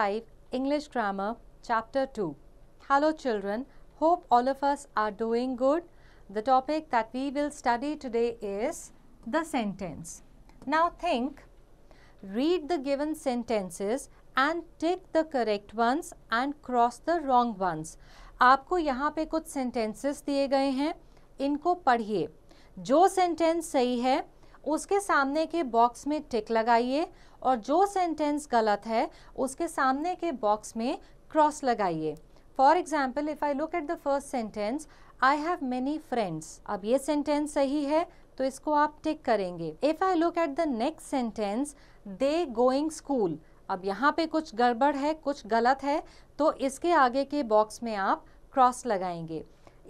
five English Grammar Chapter two. Hello children, hope all of us are doing good. The topic that we will study today is the sentence. Now think, read the given sentences and tick the correct ones and cross the wrong ones. आपको यहाँ पे कुछ sentences दिए गए हैं इनको पढ़िए जो sentence सही है उसके सामने के बॉक्स में टिक लगाइए और जो सेंटेंस गलत है उसके सामने के बॉक्स में क्रॉस लगाइए for example if I look at the first sentence I have many friends अब ये सेंटेंस सही है तो इसको आप टिक करेंगे if I look at the next sentence they going school अब यहाँ पे कुछ गड़बड़ है कुछ गलत है तो इसके आगे के बॉक्स में आप क्रॉस लगाएंगे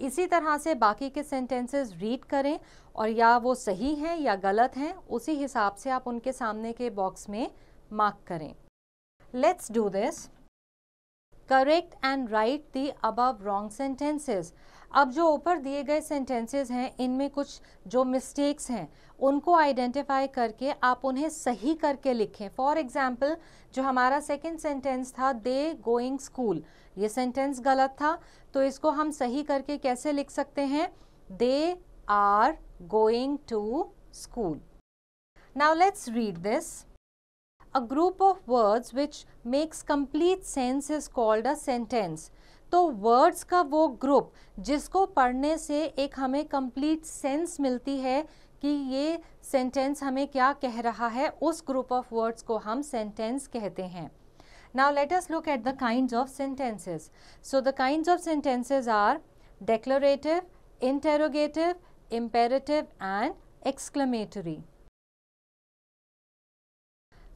इसी तरह से बाकी के सेंटेंसेस रीड करें और या वो सही हैं या गलत हैं उसी हिसाब से आप उनके सामने के बॉक्स में मार्क करें let's do this correct and write the above wrong sentences अब जो ऊपर दिए गए सेंटेंसेस हैं इनमें कुछ जो मिस्टेक्स हैं उनको आइडेंटिफाई करके आप उन्हें सही करके लिखें फॉर एग्जाम्पल जो हमारा सेकेंड सेंटेंस था दे गोइंग स्कूल ये सेंटेंस गलत था तो इसको हम सही करके कैसे लिख सकते हैं they are going to school now let's read this a group of words which makes complete sense is called a sentence तो वर्ड्स का वो ग्रुप जिसको पढ़ने से एक हमें कंप्लीट सेंस मिलती है कि ये सेंटेंस हमें क्या कह रहा है उस ग्रुप ऑफ वर्ड्स को हम सेंटेंस कहते हैं now let us look at the kind of sentences so the kind of sentences are declarative interrogative imperative and exclamatory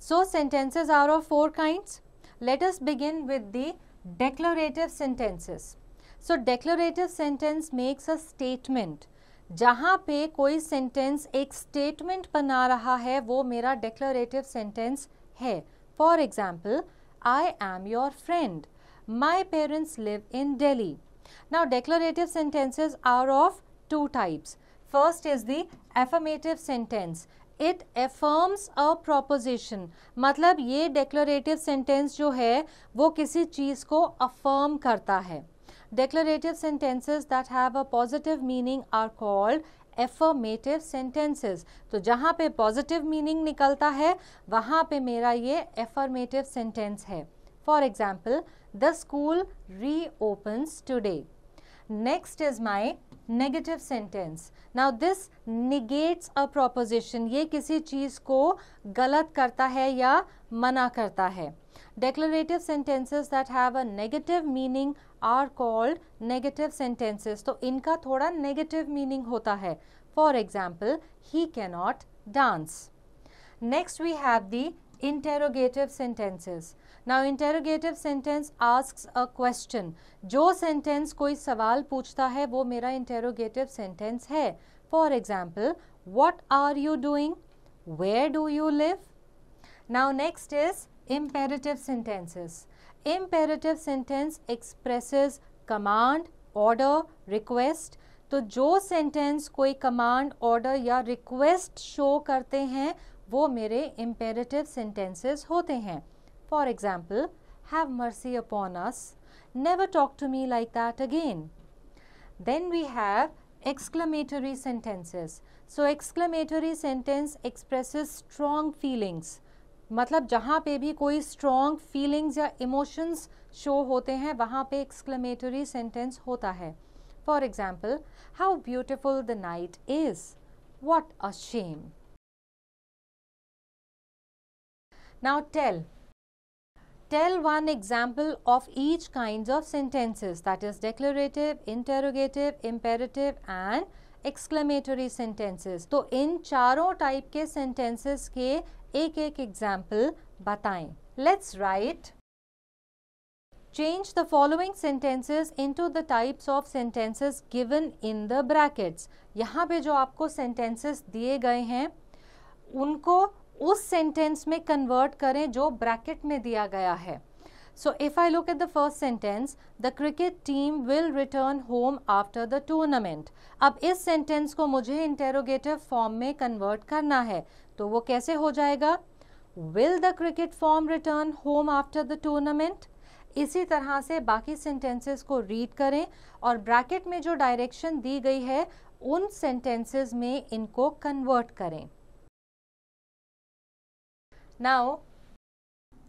so sentences are of four kind let us begin with the declarative sentences so declarative sentence makes a statement जहाँ पे कोई sentence एक statement बना रहा है वो मेरा declarative sentence है for example I am your friend my parents live in Delhi now declarative sentences are of two types first is the affirmative sentence it affirms a proposition मतलब ये डेक्लोरेटिव सेंटेंस जो है वो किसी चीज़ को अफर्म करता है डेक्लोरेटिव सेंटेंसेज दैट है positive meaning are called affirmative sentences तो जहाँ पे पॉजिटिव मीनिंग निकलता है वहाँ पे मेरा ये एफर्मेटिव सेंटेंस है for example the school reopens today next is my negative sentence now this negates a proposition ये किसी चीज को गलत करता है या मना करता है declarative sentences that have a negative meaning are called negative sentences तो इनका थोड़ा नेगेटिव मीनिंग होता है for example he cannot dance next we have the interrogative sentences now interrogative sentence asks a question जो सेंटेंस कोई सवाल पूछता है वो मेरा इंटेरोगेटिव सेंटेंस है for example what are you doing where do you live now next is imperative sentences imperative sentence expresses command order request तो जो सेंटेंस कोई कमांड ऑर्डर या रिक्वेस्ट शो करते हैं वो मेरे इम्पेरेटिव सेंटेंसेस होते हैं For example, have mercy upon us, never talk to me like that again. Then we have exclamatory sentences. So exclamatory sentence expresses strong feelings. मतलब जहाँ पे भी कोई strong feelings या emotions show होते हैं वहाँ पे exclamatory sentence होता है For example, how beautiful the night is. What a shame. Now tell, Tell one example of each kinds of sentences that is declarative, interrogative, imperative and exclamatory sentences तो in charo type ke sentences ke ek ek example bataye let's write change the following sentences into the types of sentences given in the brackets yahan pe jo aapko sentences diye gaye hain unko उस sentence में convert करें जो bracket में दिया गया है so if I look at the first sentence the cricket team will return home after the tournament अब इस सेंटेंस को मुझे इंटेरोगेटिव फॉर्म में कन्वर्ट करना है तो वो कैसे हो जाएगा will the cricket form return home after the tournament इसी तरह से बाकी सेंटेंसेस को रीड करें और ब्रैकेट में जो डायरेक्शन दी गई है उन सेंटेंसेस में इनको कन्वर्ट करें Now,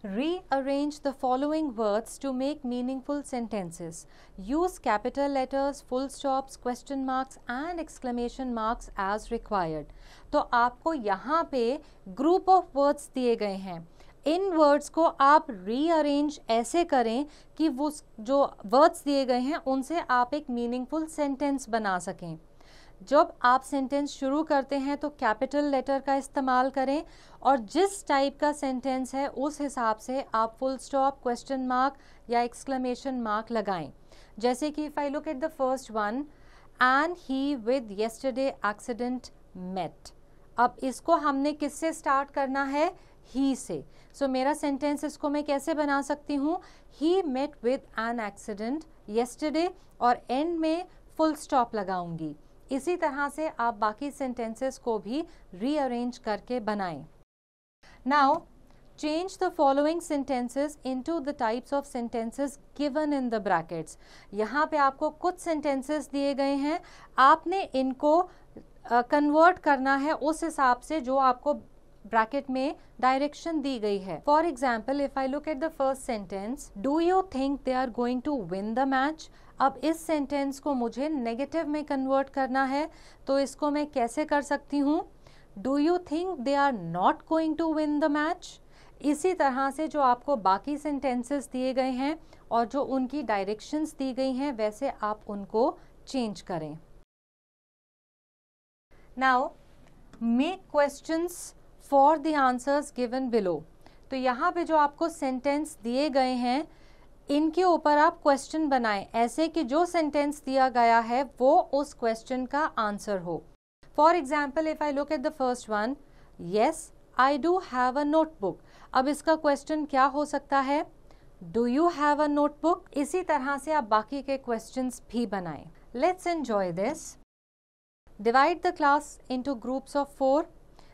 rearrange the following words to make meaningful sentences. Use capital letters, full stops, question marks and exclamation marks as required. तो आपको यहाँ पे group of words दिए गए हैं इन वर्ड्स को आप रीअरेंज ऐसे करें कि वो जो वर्ड्स दिए गए हैं उनसे आप एक मीनिंगफुल सेंटेंस बना सकें जब आप सेंटेंस शुरू करते हैं तो कैपिटल लेटर का इस्तेमाल करें और जिस टाइप का सेंटेंस है उस हिसाब से आप फुल स्टॉप क्वेश्चन मार्क या एक्सक्लेमेशन मार्क लगाएं जैसे कि if I look at the first one and he with yesterday accident met अब इसको हमने किससे स्टार्ट करना है ही से सो so, मेरा सेंटेंस इसको मैं कैसे बना सकती हूँ he met with an accident yesterday और एंड में फुल स्टॉप लगाऊंगी इसी तरह से आप बाकी सेंटेंसेस को भी रीअरेंज करके बनाएं now change the following sentences into the types of sentences given in the brackets यहाँ पे आपको कुछ सेंटेंसेस दिए गए हैं आपने इनको कन्वर्ट uh, करना है उस हिसाब से जो आपको ब्रैकेट में डायरेक्शन दी गई है for example if I look at the first sentence do you think they are going to win the match अब इस सेंटेंस को मुझे नेगेटिव में कन्वर्ट करना है तो इसको मैं कैसे कर सकती हूँ do you think they are not going to win the match इसी तरह से जो आपको बाकी सेंटेंसेस दिए गए हैं और जो उनकी डायरेक्शंस दी गई हैं वैसे आप उनको चेंज करें now make questions for the answers given below तो यहाँ पे जो आपको सेंटेंस दिए गए हैं इनके ऊपर आप क्वेश्चन बनाएं ऐसे कि जो सेंटेंस दिया गया है वो उस क्वेश्चन का आंसर हो for example if I look at the first one yes I do have a notebook अब इसका क्वेश्चन क्या हो सकता है do you have a notebook इसी तरह से आप बाकी के क्वेश्चन भी बनाएं let's enjoy this divide the class into groups of four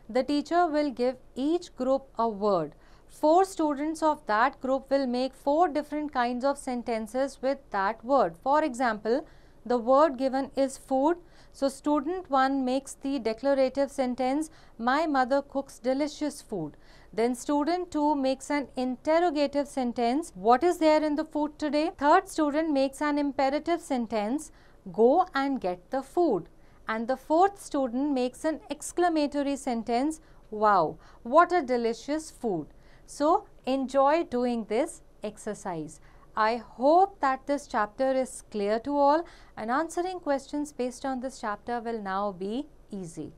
the teacher will give each group a word. Four students of that group will make four different kinds of sentences with that word. For example, the word given is food. So, student 1 makes the declarative sentence, My mother cooks delicious food. Then, student 2 makes an interrogative sentence, What is there in the food today? Third student makes an imperative sentence, Go and get the food and the fourth student makes an exclamatory sentence wow what a delicious food so enjoy doing this exercise I hope that this chapter is clear to all and answering questions based on this chapter will now be easy.